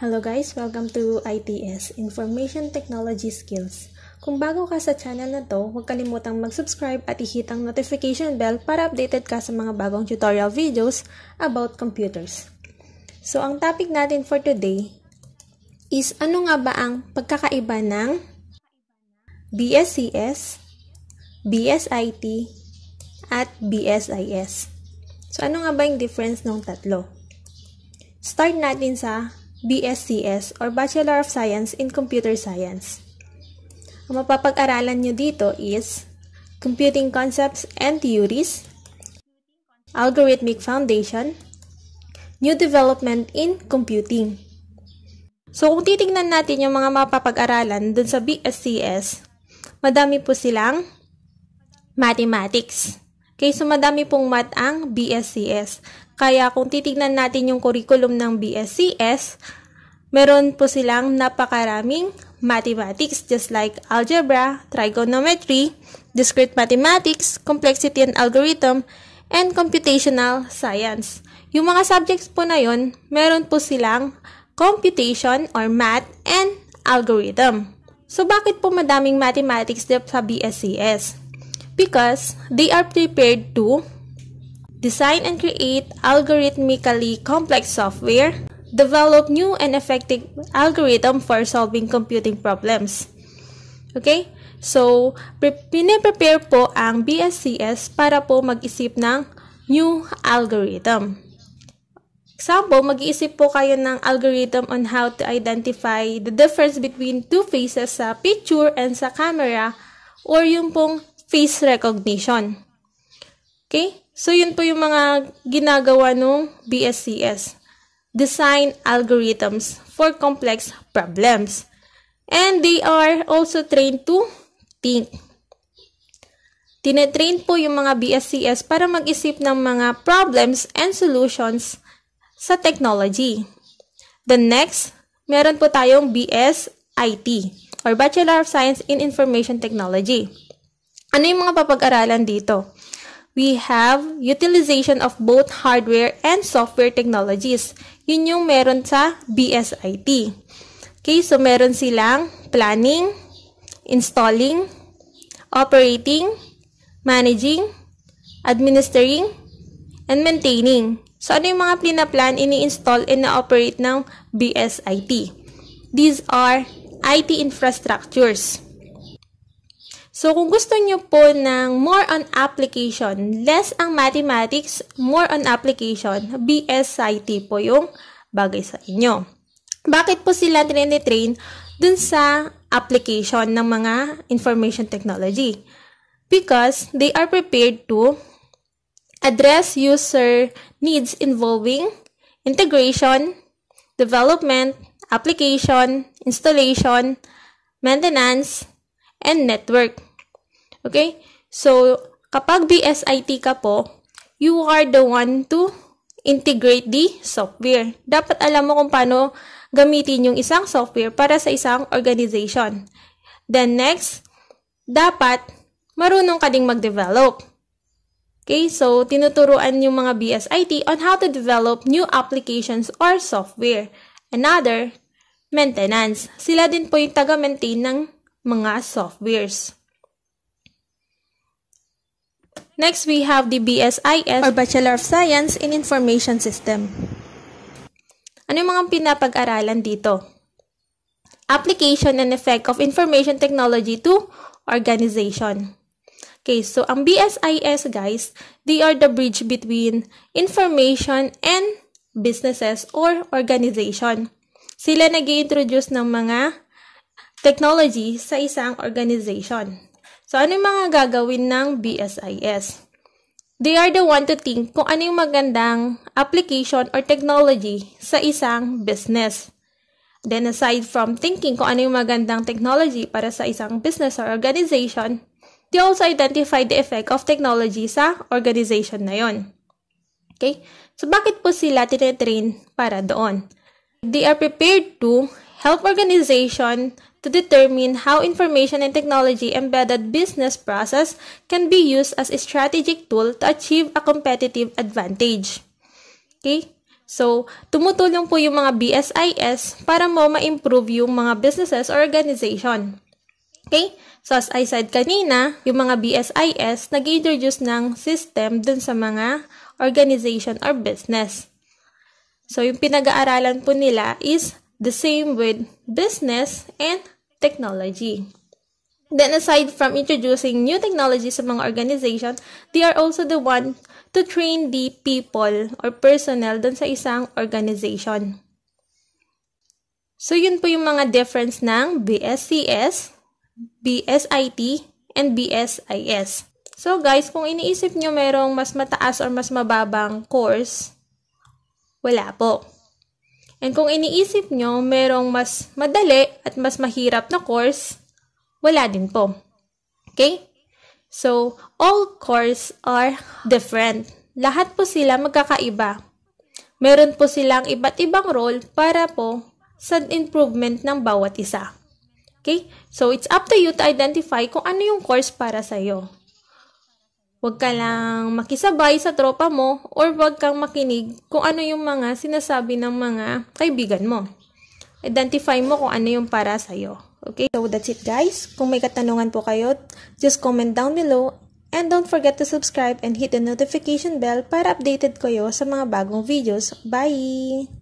Hello guys! Welcome to ITS, Information Technology Skills. Kung bago ka sa channel na to, huwag kalimutang mag-subscribe at ihit ang notification bell para updated ka sa mga bagong tutorial videos about computers. So, ang topic natin for today is ano nga ba ang pagkakaiba ng BSCS, BSIT, at BSIS. So, ano nga ba yung difference ng tatlo? Start natin sa BSCS or Bachelor of Science in Computer Science. Ang mapapag-aralan nyo dito is Computing Concepts and Theories, Algorithmic Foundation, New Development in Computing. So kung titingnan natin yung mga mapapag-aralan dun sa BSCS, madami po silang mathematics. Kaysa madami pong mat ang BSCS. Kaya kung titignan natin yung curriculum ng BSCS, meron po silang napakaraming mathematics just like algebra, trigonometry, discrete mathematics, complexity and algorithm, and computational science. Yung mga subjects po na yon, meron po silang computation or math and algorithm. So bakit po madaming mathematics sa BSCS? because they are prepared to design and create algorithmically complex software, develop new and effective algorithm for solving computing problems. Okay? So, pre piniprepare po ang BSCS para po mag-isip ng new algorithm. Example, mag-iisip po kayo ng algorithm on how to identify the difference between two faces sa picture and sa camera or yung pong face recognition. Okay? So, yun po yung mga ginagawa ng BSCS. Design algorithms for complex problems. And they are also trained to think. Tinetrain po yung mga BSCS para mag-isip ng mga problems and solutions sa technology. The next, meron po tayong BSIT or Bachelor of Science in Information Technology. Ano yung mga papag-aralan dito? We have utilization of both hardware and software technologies. Yun yung meron sa BSIT. Okay, so meron silang planning, installing, operating, managing, administering, and maintaining. So, ano yung mga plina-plan, ini-install, and na-operate ng BSIT? These are IT infrastructures. So, kung gusto nyo po ng more on application, less ang mathematics, more on application, BSIT po yung bagay sa inyo. Bakit po sila trinitrain dun sa application ng mga information technology? Because they are prepared to address user needs involving integration, development, application, installation, maintenance, and network. Okay? So, kapag BSIT ka po, you are the one to integrate the software. Dapat alam mo kung paano gamitin yung isang software para sa isang organization. Then next, dapat marunong ka ding mag-develop. Okay, so tinuturuan yung mga BSIT on how to develop new applications or software. Another, maintenance. Sila din po yung taga-maintain ng mga softwares. Next, we have the BSIS or Bachelor of Science in Information System. Ano yung mga pinapag-aralan dito? Application and Effect of Information Technology to Organization. Okay, so ang BSIS guys, they are the bridge between information and businesses or organization. Sila nag introduce ng mga technology sa isang organization. So, ano yung mga gagawin ng BSIS? They are the one to think kung ano yung magandang application or technology sa isang business. Then aside from thinking kung ano yung magandang technology para sa isang business or organization, they also identify the effect of technology sa organization na yon. Okay? So bakit po sila tinetrain para doon? They are prepared to help organization to determine how information and technology embedded business process can be used as a strategic tool to achieve a competitive advantage. Okay? So, tumutulong po yung mga BSIS para mo ma-improve yung mga businesses or organization. Okay? So, as I said kanina, yung mga BSIS nag-introduce ng system dun sa mga organization or business. So, yung pinag-aaralan po nila is The same with business and technology. Then aside from introducing new technologies sa mga organization, they are also the one to train the people or personnel dun sa isang organization. So yun po yung mga difference ng BSCS, BSIT, and BSIS. So guys, kung iniisip nyo merong mas mataas or mas mababang course, wala po. And kung iniisip nyo, merong mas madali at mas mahirap na course, wala din po. Okay? So, all course are different. Lahat po sila magkakaiba. Meron po silang iba't ibang role para po sa improvement ng bawat isa. Okay? So, it's up to you to identify kung ano yung course para sa'yo. Huwag ka lang makisabay sa tropa mo or huwag kang makinig kung ano yung mga sinasabi ng mga kaibigan mo. Identify mo kung ano yung para sa'yo. Okay, so that's it guys. Kung may katanungan po kayo, just comment down below and don't forget to subscribe and hit the notification bell para updated kayo sa mga bagong videos. Bye!